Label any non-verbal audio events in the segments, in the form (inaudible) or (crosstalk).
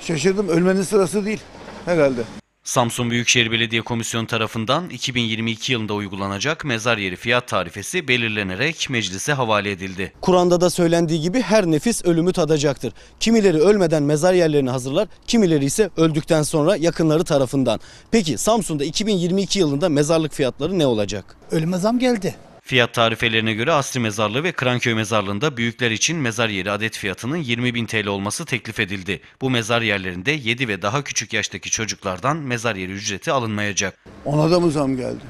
Şaşırdım. Ölmenin sırası değil herhalde. Samsun Büyükşehir Belediye Komisyonu tarafından 2022 yılında uygulanacak mezar yeri fiyat tarifesi belirlenerek meclise havale edildi. Kur'an'da da söylendiği gibi her nefis ölümü tadacaktır. Kimileri ölmeden mezar yerlerini hazırlar, kimileri ise öldükten sonra yakınları tarafından. Peki Samsun'da 2022 yılında mezarlık fiyatları ne olacak? Ölüme zam geldi. Fiyat tarifelerine göre Asri Mezarlığı ve Kranköy Mezarlığı'nda büyükler için mezar yeri adet fiyatının 20 bin TL olması teklif edildi. Bu mezar yerlerinde 7 ve daha küçük yaştaki çocuklardan mezar yeri ücreti alınmayacak. Ona da mı zam geldi?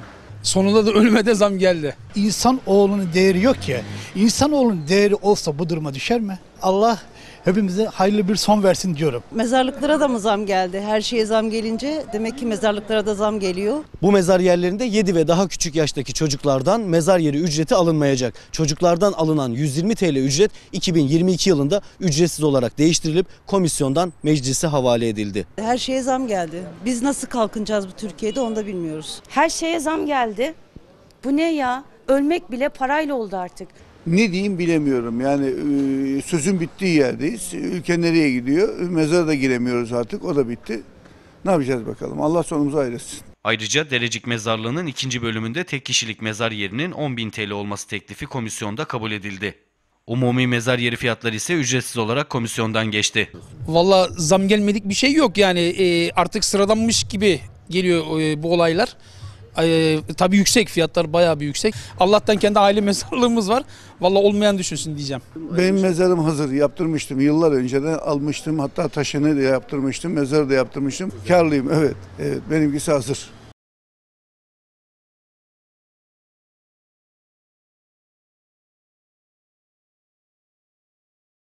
Sonunda da ölüme de zam geldi. İnsan oğlunun değeri yok ki. İnsan oğlunun değeri olsa bu duruma düşer mi? Allah hepimize hayırlı bir son versin diyorum. Mezarlıklara da mı zam geldi? Her şeye zam gelince demek ki mezarlıklara da zam geliyor. Bu mezar yerlerinde 7 ve daha küçük yaştaki çocuklardan mezar yeri ücreti alınmayacak. Çocuklardan alınan 120 TL ücret 2022 yılında ücretsiz olarak değiştirilip komisyondan meclise havale edildi. Her şeye zam geldi. Biz nasıl kalkınacağız bu Türkiye'de onu da bilmiyoruz. Her şeye zam geldi. Bu ne ya? ölmek bile parayla oldu artık. Ne diyeyim bilemiyorum. Yani e, sözün bittiği yerdeyiz. Ülke nereye gidiyor? Mezara da giremiyoruz artık. O da bitti. Ne yapacağız bakalım. Allah sonumuzu ayırsın. Ayrıca Derecik Mezarlığı'nın ikinci bölümünde tek kişilik mezar yerinin 10.000 TL olması teklifi komisyonda kabul edildi. Umumi mezar yeri fiyatları ise ücretsiz olarak komisyondan geçti. Valla zam gelmedik bir şey yok yani e, artık sıradanmış gibi geliyor e, bu olaylar e, tabii yüksek fiyatlar bayağı bir yüksek. Allah'tan kendi aile (laughs) mezarlığımız var. Valla olmayan düşünsün diyeceğim. Benim mezarım hazır yaptırmıştım yıllar önce de almıştım hatta taşını da yaptırmıştım mezarı da yaptırmıştım. Karlıyım evet, evet benimkisi hazır.